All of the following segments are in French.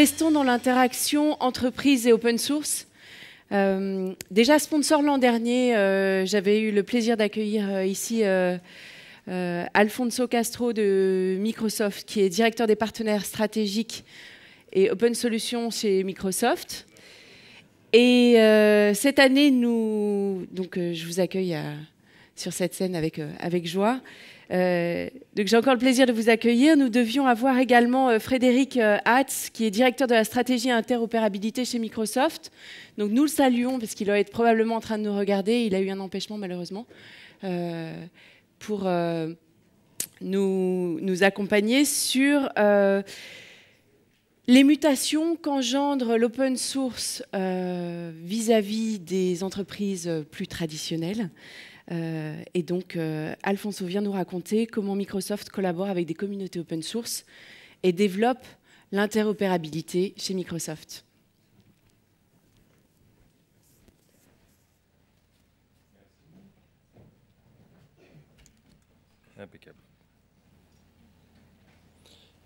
restons dans l'interaction entreprise et open source. Euh, déjà sponsor l'an dernier, euh, j'avais eu le plaisir d'accueillir euh, ici Alfonso Castro de Microsoft, qui est directeur des partenaires stratégiques et Open Solutions chez Microsoft. Et cette année, nous, donc, je vous accueille sur cette scène avec, avec joie. Euh, donc j'ai encore le plaisir de vous accueillir. Nous devions avoir également euh, Frédéric euh, Hatz, qui est directeur de la stratégie interopérabilité chez Microsoft. Donc nous le saluons parce qu'il doit être probablement en train de nous regarder. Il a eu un empêchement malheureusement pour nous, nous accompagner sur les mutations qu'engendre l'open source euh, vis-à-vis des entreprises plus traditionnelles. Euh, et donc, euh, Alfonso vient nous raconter comment Microsoft collabore avec des communautés open source et développe l'interopérabilité chez Microsoft.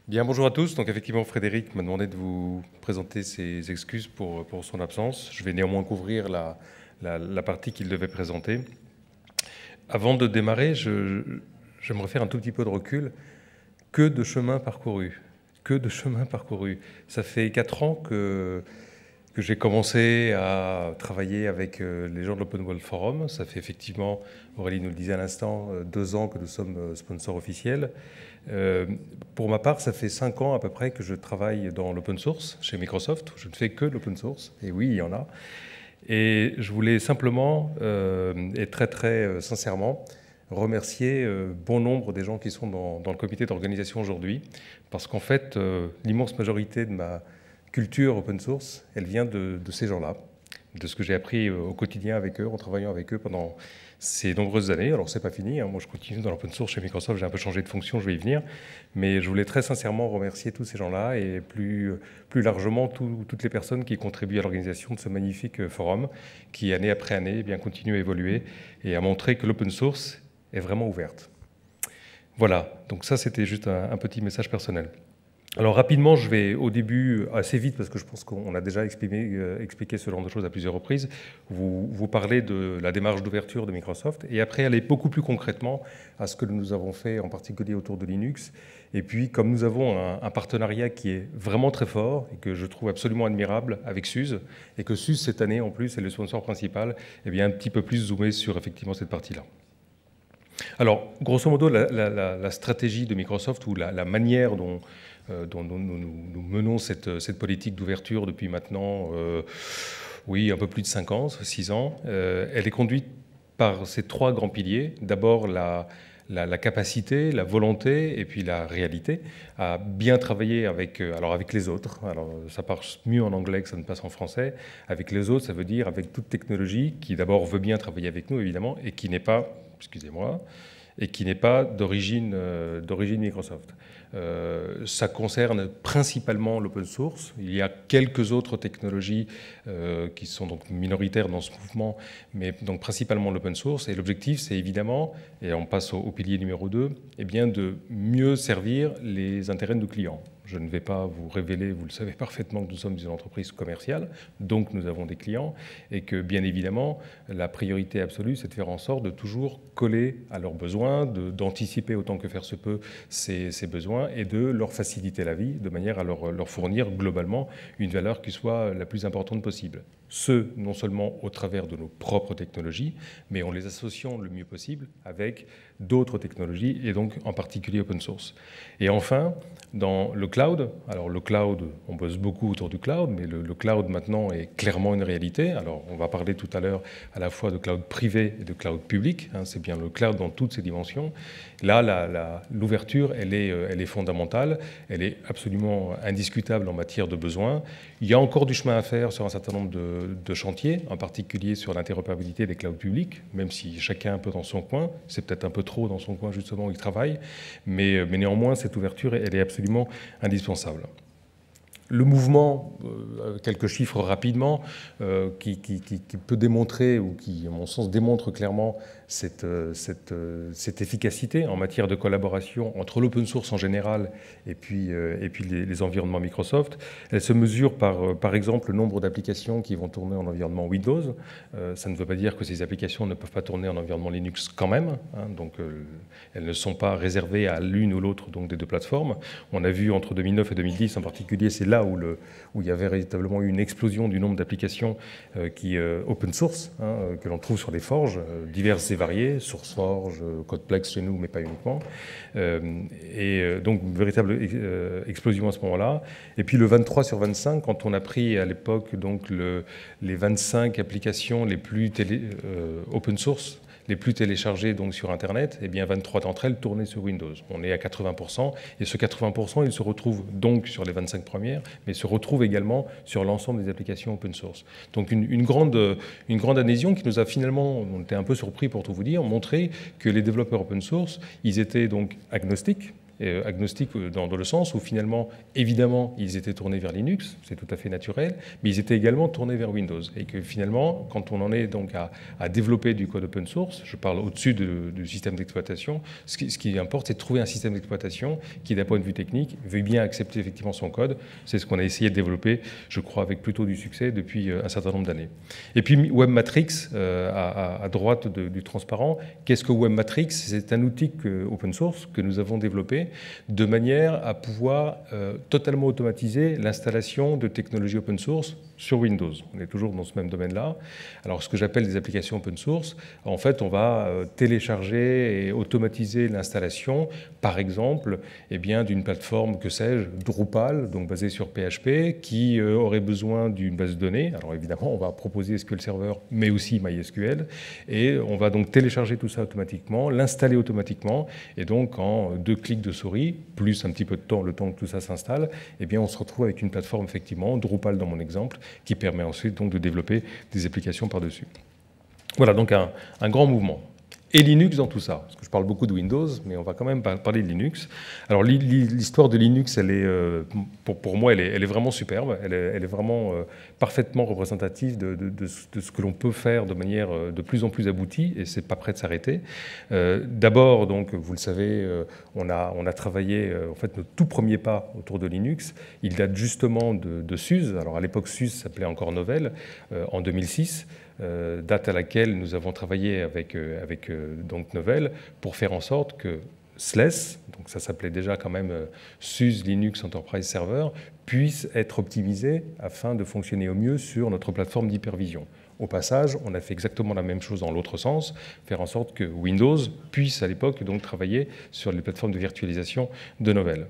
Bien, bonjour à tous. Donc effectivement, Frédéric m'a demandé de vous présenter ses excuses pour, pour son absence. Je vais néanmoins couvrir la, partie qu'il devait présenter. Avant de démarrer, je me faire un tout petit peu de recul. Que de chemin parcouru Que de chemin parcouru Ça fait quatre ans que que j'ai commencé à travailler avec euh, les gens de l'Open World Forum. Ça fait effectivement, Aurélie nous le disait à l'instant, euh, deux ans que nous sommes euh, sponsors officiels. pour ma part, ça fait cinq ans à peu près que je travaille dans l'open source chez Microsoft. Je ne fais que l'open source, et oui, il y en a. Et je voulais simplement, et très très sincèrement, remercier bon nombre des gens qui sont dans le comité d'organisation aujourd'hui, parce qu'en fait, l'immense majorité de ma culture open source, elle vient de, ces gens-là, de ce que j'ai appris euh, au quotidien avec eux, en travaillant avec eux pendant ces nombreuses années. Alors, c'est pas fini. Hein. Moi, je continue dans l'open source chez Microsoft. J'ai un peu changé de fonction, je vais y venir. Mais je voulais très sincèrement remercier tous ces gens-là et plus, plus largement toutes les personnes qui contribuent à l'organisation de ce magnifique euh, forum qui, année après année, eh bien, continue à évoluer et à montrer que l'open source est vraiment ouverte. Voilà. Donc, ça, c'était juste un petit message personnel. Alors rapidement, je vais au début, assez vite, parce que je pense qu'on a déjà euh, expliqué ce genre de choses à plusieurs reprises, vous, vous parler de la démarche d'ouverture de Microsoft, et après aller beaucoup plus concrètement à ce que nous avons fait en particulier autour de Linux. Et puis, comme nous avons un, partenariat qui est vraiment très fort, et que je trouve absolument admirable avec SUSE, et que SUSE, cette année en plus, est le sponsor principal, et eh bien un petit peu plus zoomé sur effectivement cette partie-là. Alors, grosso modo, la, stratégie de Microsoft ou la, manière euh, dont, dont nous, menons euh, cette, politique d'ouverture depuis maintenant, euh, oui, un peu plus de 5 ans, 6 ans, elle est conduite par ces trois grands piliers. D'abord, la, la, capacité, la volonté et puis la réalité à bien travailler avec, alors avec les autres. Alors ça passe mieux en anglais que ça ne passe en français. Avec les autres, ça veut dire avec toute technologie qui d'abord veut bien travailler avec nous évidemment et qui n'est pas excusez-moi, et qui n'est pas d'origine euh, Microsoft. Euh, ça concerne principalement l'open source. Il y a quelques autres technologies euh, qui sont donc minoritaires dans ce mouvement, mais donc principalement l'open source. Et l'objectif, c'est évidemment, et on passe au, pilier numéro 2, eh bien de mieux servir les intérêts de nos clients. Je ne vais pas vous révéler, vous le savez parfaitement, que nous sommes une entreprise commerciale, donc nous avons des clients, et que bien évidemment, la priorité absolue, c'est de faire en sorte de toujours coller à leurs besoins, d'anticiper autant que faire se peut ces, besoins, et de leur faciliter la vie, de manière à leur, leur fournir globalement une valeur qui soit la plus importante possible. Ce, non seulement au travers de nos propres technologies, mais en les associant le mieux possible avec d'autres technologies, et donc en particulier open source. Et enfin, dans le cloud. Alors le cloud, on bosse beaucoup autour du cloud, mais le, cloud maintenant est clairement une réalité. Alors on va parler tout à l'heure à la fois de cloud privé et de cloud public. Hein. c'est bien le cloud dans toutes ses dimensions. Là, l'ouverture, elle est, euh, elle est fondamentale, elle est absolument indiscutable en matière de besoins. Il y a encore du chemin à faire sur un certain nombre de, chantiers, en particulier sur l'interopérabilité des clouds publics, même si chacun un peu dans son coin, c'est peut-être un peu trop dans son coin justement où il travaille, mais, euh, néanmoins, cette ouverture, elle est absolument indispensable. Le mouvement, euh, quelques chiffres rapidement, qui peut démontrer, ou qui, à mon sens, démontre clairement cette, euh, euh, cette, efficacité en matière de collaboration entre l'open source en général et puis, euh, et puis les, environnements Microsoft. Elle se mesure par, par exemple, le nombre d'applications qui vont tourner en environnement Windows. ça ne veut pas dire que ces applications ne peuvent pas tourner en environnement Linux quand même. Hein. donc, elles ne sont pas réservées à l'une ou l'autre des deux plateformes. On a vu entre 2009 et 2010, en particulier, c'est là où, le, où il y avait véritablement eu une explosion du nombre d'applications qui open source hein, que l'on trouve sur des forges diverses variés, SourceForge, CodePlex chez nous, mais pas uniquement. Euh, et euh, donc, véritable euh, explosion à ce moment-là. Et puis le 23 sur 25, quand on a pris à l'époque donc les 25 applications les plus open source les plus téléchargés donc sur Internet, eh bien 23 d'entre elles tournaient sur Windows. On est à 80%, et ce 80%, il se retrouve donc sur les 25 premières, mais se retrouve également sur l'ensemble des applications open source. Donc une, grande, une grande adhésion qui nous a finalement, on était un peu surpris pour tout vous dire, montré que les développeurs open source, ils étaient donc agnostiques, euh, agnostique dans, le sens où finalement, évidemment, ils étaient tournés vers Linux, c'est tout à fait naturel, mais ils étaient également tournés vers Windows. Et que finalement, quand on en est donc à, développer du code open source, je parle au-dessus du système d'exploitation, ce qui, importe, c'est de trouver un système d'exploitation qui, d'un point de vue technique, veuille bien accepter effectivement son code. C'est ce qu'on a essayé de développer, je crois, avec plutôt du succès depuis euh, un certain nombre d'années. Et puis WebMatrix, euh, à, droite du transparent, qu'est-ce que WebMatrix C'est un outil open source que nous avons développé de manière à pouvoir euh, totalement automatiser l'installation de technologies open source sur Windows. On est toujours dans ce même domaine-là. Alors, ce que j'appelle des applications open source, en fait, on va euh, télécharger et automatiser l'installation, par exemple, et eh bien, d'une plateforme, que sais-je, Drupal, donc basée sur PHP, qui euh, aurait besoin d'une base de données. Alors, évidemment, on va proposer SQL Server, mais aussi MySQL. Et on va donc télécharger tout ça automatiquement, l'installer automatiquement. Et donc, en deux clics de souris, plus un petit peu de temps, le temps que tout ça s'installe, et eh bien, on se retrouve avec une plateforme, effectivement, Drupal dans mon exemple, qui permet ensuite donc de développer des applications par-dessus. Voilà donc un, un grand mouvement et Linux dans tout ça. Parce que je parle beaucoup de Windows, mais on va quand même parler de Linux. Alors l'histoire de Linux, elle est, euh, pour, moi, elle est, vraiment superbe. Elle est, vraiment euh, parfaitement représentative de, ce que l'on peut faire de manière euh, de plus en plus aboutie, et c'est pas prêt de s'arrêter. D'abord, donc, vous le savez, on a, on a travaillé, en fait, notre tout premier pas autour de Linux. Il date justement de, de SUSE. Alors à l'époque, SUSE s'appelait encore Novell, en 2006. Euh, date à laquelle nous avons travaillé avec, euh, avec euh, donc Novell pour faire en sorte que SLES, donc ça s'appelait déjà quand même SUSE Linux Enterprise Server, puisse être optimisé afin de fonctionner au mieux sur notre plateforme d'hypervision. Au passage, on a fait exactement la même chose dans l'autre sens, faire en sorte que Windows puisse à l'époque donc travailler sur les plateformes de virtualisation de Novell.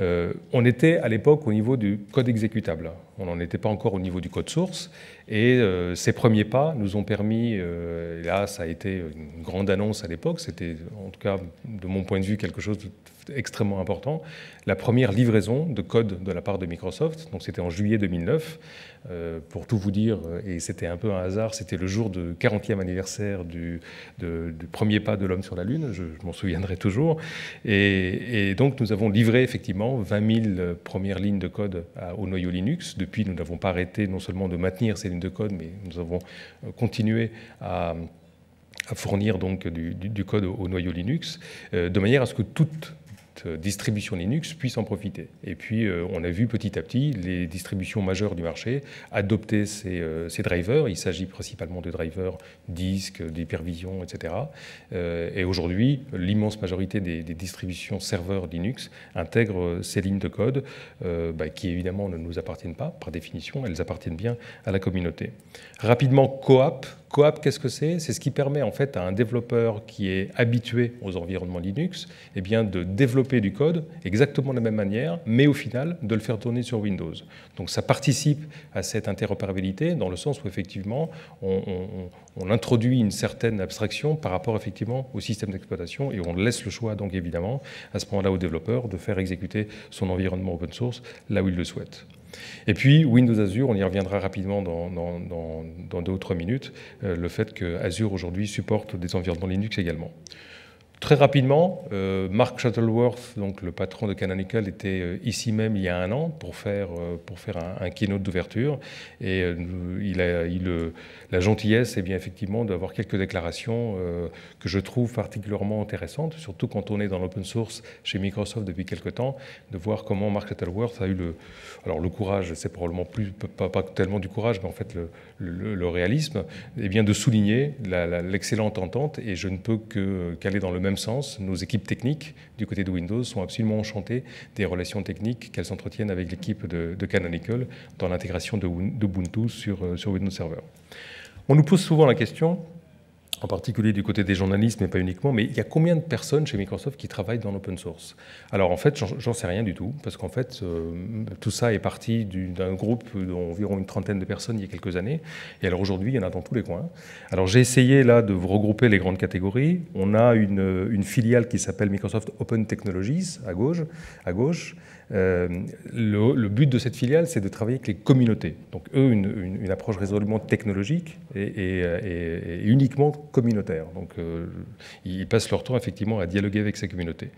Euh, on était à l'époque au niveau du code exécutable. On n'en était pas encore au niveau du code source. Et euh, ces premiers pas nous ont permis, euh, là ça a été une grande annonce à l'époque, c'était en tout cas de mon point de vue quelque chose d'extrêmement important, la première livraison de code de la part de Microsoft. Donc c'était en juillet 2009. pour tout vous dire, et c'était un peu un hasard, c'était le jour du 40e anniversaire du, premier pas de l'homme sur la Lune, je, m'en souviendrai toujours. et donc nous avons livré effectivement 20 000 euh, premières lignes de code au noyau Linux. Depuis, nous n'avons pas arrêté non seulement de maintenir ces lignes de code, mais nous avons euh, continué à fournir donc du, code au, noyau Linux, euh, de manière à ce que toutes euh, distribution Linux puisse en profiter. Et puis, euh, on a vu petit à petit les distributions majeures du marché adopter ces, euh, drivers. Il s'agit principalement de drivers disques, d'hypervision, etc. et aujourd'hui, l'immense majorité des, distributions serveurs Linux intègrent ces lignes de code bah, qui, évidemment, ne nous appartiennent pas par définition. Elles appartiennent bien à la communauté. Rapidement, Coap, Coop, qu'est-ce que c'est C'est ce qui permet en fait à un développeur qui est habitué aux environnements Linux eh bien, de développer du code exactement de la même manière, mais au final de le faire tourner sur Windows. Donc ça participe à cette interopérabilité dans le sens où effectivement on, on introduit une certaine abstraction par rapport effectivement au système d'exploitation et on laisse le choix donc évidemment à ce moment-là au développeur de faire exécuter son environnement open source là où il le souhaite. Et puis Windows Azure, on y reviendra rapidement dans, ou trois minutes, euh, le fait que Azure aujourd'hui supporte des environnements Linux également. Très rapidement, euh, Mark Shuttleworth, donc le patron de Canonical, était euh, ici même il y a un an pour faire, euh, pour faire un, keynote d'ouverture. Et euh, il a il, la gentillesse, eh bien, effectivement, d'avoir quelques déclarations que je trouve particulièrement intéressantes, surtout quand on est dans l'open source chez Microsoft depuis quelques temps, de voir comment Mark Shuttleworth a eu le, alors le courage, c'est probablement plus, pas, pas, tellement du courage, mais en fait le, le, réalisme, et eh bien, de souligner l'excellente entente. Et je ne peux qu'aller dans le même sens, nos équipes techniques du côté de Windows sont absolument enchantées des relations techniques qu'elles entretiennent avec l'équipe de, Canonical dans l'intégration de, Ubuntu sur, euh, sur Windows Server. On nous pose souvent la question, en particulier du côté des journalistes, mais pas uniquement, mais il y a combien de personnes chez Microsoft qui travaillent dans l'open source Alors en fait, j'en sais rien du tout, parce qu'en fait, euh, tout ça est parti d'un groupe d'environ une trentaine de personnes il y a quelques années, et alors aujourd'hui, il y en a dans tous les coins. Alors j'ai essayé là de regrouper les grandes catégories. On a une, une filiale qui s'appelle Microsoft Open Technologies à gauche, à gauche euh, le, but de cette filiale, c'est de travailler avec les communautés. Donc eux, une, approche résolument technologique et, uniquement communautaire. Donc euh, ils passent leur temps effectivement à dialoguer avec ces communautés.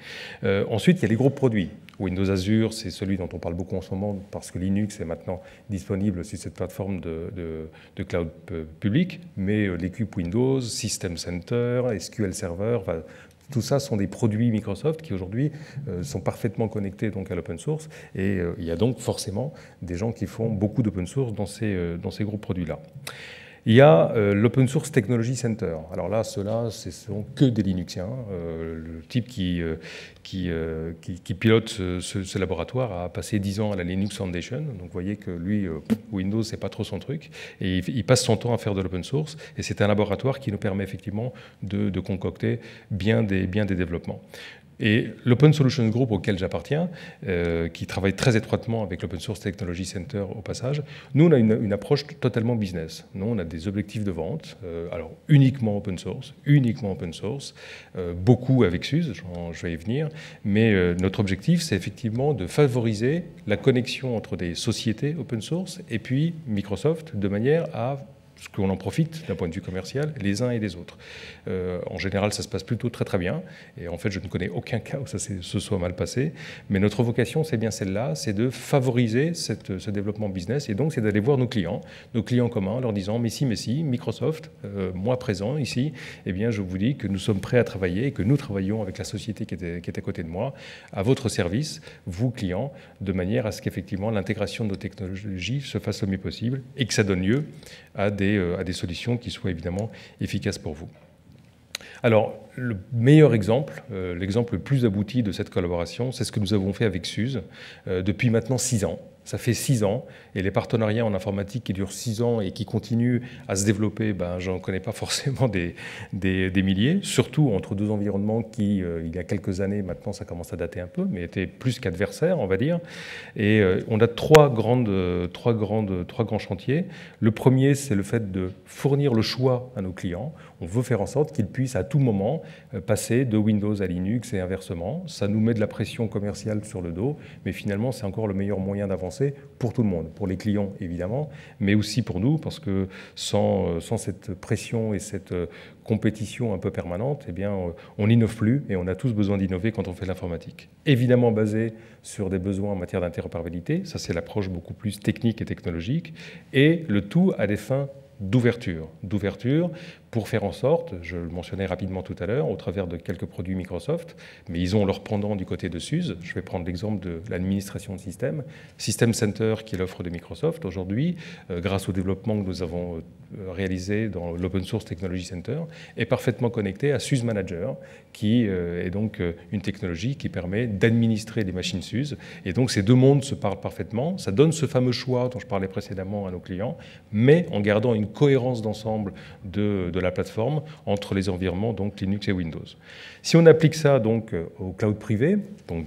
Euh, ensuite, il y a les gros produits. Windows Azure, c'est celui dont on parle beaucoup en ce moment parce que Linux est maintenant disponible sur cette plateforme de, cloud public, mais l'équipe Windows, System Center, SQL Server, va tout ça sont des produits Microsoft qui aujourd'hui euh, sont parfaitement connectés donc à l'open source et euh, il y a donc forcément des gens qui font beaucoup d'open source dans ces, euh, dans ces gros produits-là. Il y a euh, l'Open Source Technology Center. Alors là, ceux-là, ce sont que des Linuxiens. Euh, le type euh, qui, qui, pilote ce, laboratoire a passé 10 ans à la Linux Foundation. Donc vous voyez que lui, Windows, n'est pas trop son truc. Et il, passe son temps à faire de l'open source. Et c'est un laboratoire qui nous permet effectivement de, concocter bien des, bien des développements. Et l'Open Solutions Group auquel j'appartiens, euh, qui travaille très étroitement avec l'Open Source Technology Center au passage, nous, on a une, approche totalement business. Nous, on a des objectifs de vente, euh, alors uniquement open source, uniquement open source, euh, beaucoup avec SUSE, je vais y venir, mais notre objectif, c'est effectivement de favoriser la connexion entre des sociétés open source et puis Microsoft de manière à ce qu'on en profite d'un point de vue commercial, les uns et les autres. Euh, en général, ça se passe plutôt très très bien. Et en fait, je ne connais aucun cas où ça se soit mal passé. Mais notre vocation, c'est bien celle-là, c'est de favoriser ce développement business. Et donc, c'est d'aller voir nos clients, nos clients communs, leur disant, mais si, mais si, Microsoft, euh, moi présent ici, eh bien, je vous dis que nous sommes prêts à travailler et que nous travaillons avec la société qui qui est à côté de moi, à votre service, vous clients, de manière à ce qu'effectivement l'intégration de nos technologies se fasse le mieux possible et que ça donne lieu à des euh, à des solutions qui soient évidemment efficaces pour vous. Alors, le meilleur exemple, euh, l'exemple le plus abouti de cette collaboration, c'est ce que nous avons fait avec SUSE euh, depuis maintenant six ans. Ça fait six ans. Et les partenariats en informatique qui durent six ans et qui continuent à se développer, ben, j'en connais pas forcément des, des, milliers, surtout entre deux environnements qui, euh, il y a quelques années, maintenant ça commence à dater un peu, mais étaient plus qu'adversaires, on va dire. Et euh, on a trois, grandes, euh, trois, grandes, trois grands chantiers. Le premier, c'est le fait de fournir le choix à nos clients. On veut faire en sorte qu'ils puissent à tout moment passer de Windows à Linux et inversement. Ça nous met de la pression commerciale sur le dos, mais finalement, c'est encore le meilleur moyen d'avancer pour tout le monde, pour les clients évidemment, mais aussi pour nous, parce que sans, euh, cette pression et cette euh, compétition un peu permanente, eh bien, euh, on n'innove plus et on a tous besoin d'innover quand on fait l'informatique. Évidemment basé sur des besoins en matière d'interopérabilité, ça c'est l'approche beaucoup plus technique et technologique, et le tout à des fins d'ouverture. D'ouverture pour faire en sorte, je le mentionnais rapidement tout à l'heure, au travers de quelques produits Microsoft, mais ils ont leur pendant du côté de SUSE. Je vais prendre l'exemple de l'administration de système. System Center, qui est l'offre de Microsoft aujourd'hui, euh, grâce au développement que nous avons euh, réalisé dans l'Open Source Technology Center, est parfaitement connecté à SUSE Manager, qui euh, est donc une technologie qui permet d'administrer des machines SUSE. Et donc ces deux mondes se parlent parfaitement. Ça donne ce fameux choix dont je parlais précédemment à nos clients, mais en gardant une cohérence d'ensemble de, de la plateforme entre les environnements donc Linux et Windows. Si on applique ça donc euh, au cloud privé, donc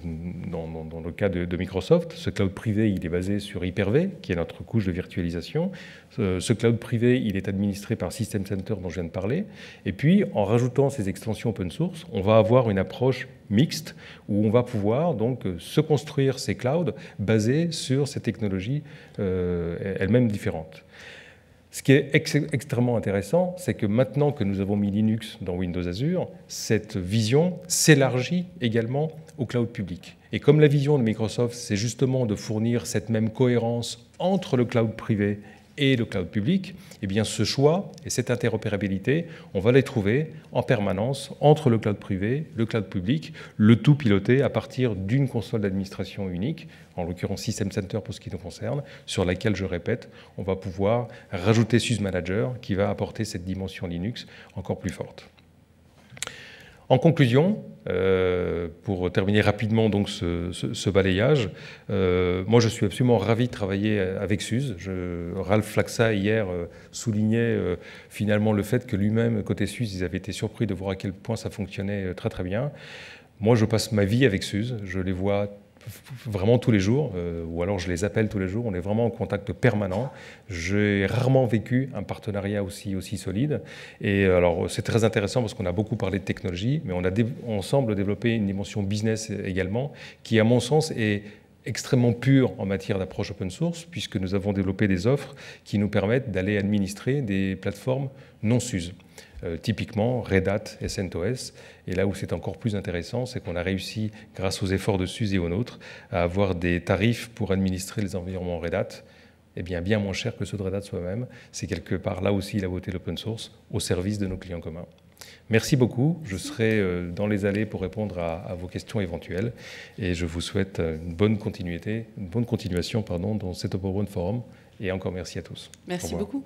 dans, le cas de, Microsoft, ce cloud privé il est basé sur Hyper-V, qui est notre couche de virtualisation. Ce, cloud privé il est administré par System Center dont je viens de parler. Et puis en rajoutant ces extensions open source, on va avoir une approche mixte où on va pouvoir donc euh, se construire ces clouds basés sur ces technologies euh, elles-mêmes différentes. Ce qui est extrêmement intéressant, c'est que maintenant que nous avons mis Linux dans Windows Azure, cette vision s'élargit également au cloud public. Et comme la vision de Microsoft, c'est justement de fournir cette même cohérence entre le cloud privé et le cloud public, eh bien ce choix et cette interopérabilité, on va les trouver en permanence entre le cloud privé, le cloud public, le tout piloté à partir d'une console d'administration unique, en l'occurrence System Center pour ce qui nous concerne, sur laquelle, je répète, on va pouvoir rajouter SUSE Manager qui va apporter cette dimension Linux encore plus forte. En conclusion, euh, pour terminer rapidement donc ce, balayage, euh, moi je suis absolument ravi de travailler euh, avec Suse. Je, Ralph Flaxa hier soulignait finalement le fait que lui-même, côté Suze, ils avaient été surpris de voir à quel point ça fonctionnait très très bien. Moi je passe ma vie avec Suse. je les vois vraiment tous les jours, euh, ou alors je les appelle tous les jours, on est vraiment en contact permanent. J'ai rarement vécu un partenariat aussi, aussi solide. Et euh, alors c'est très intéressant parce qu'on a beaucoup parlé de technologie, mais on a ensemble développé une dimension business également, qui à mon sens est extrêmement pure en matière d'approche open source, puisque nous avons développé des offres qui nous permettent d'aller administrer des plateformes non SUSE. Euh, typiquement Red Hat et CentOS. Et là où c'est encore plus intéressant, c'est qu'on a réussi, grâce aux efforts de SUSE et aux nôtres, à avoir des tarifs pour administrer les environnements Red Hat eh bien, bien moins cher que ceux de Red Hat soi-même. C'est quelque part là aussi la beauté de l'open source au service de nos clients communs. Merci beaucoup. Je serai euh, dans les allées pour répondre à, à vos questions éventuelles et je vous souhaite euh, une bonne continuité, une bonne continuation pardon, dans cet Open Forum et encore merci à tous. Merci beaucoup.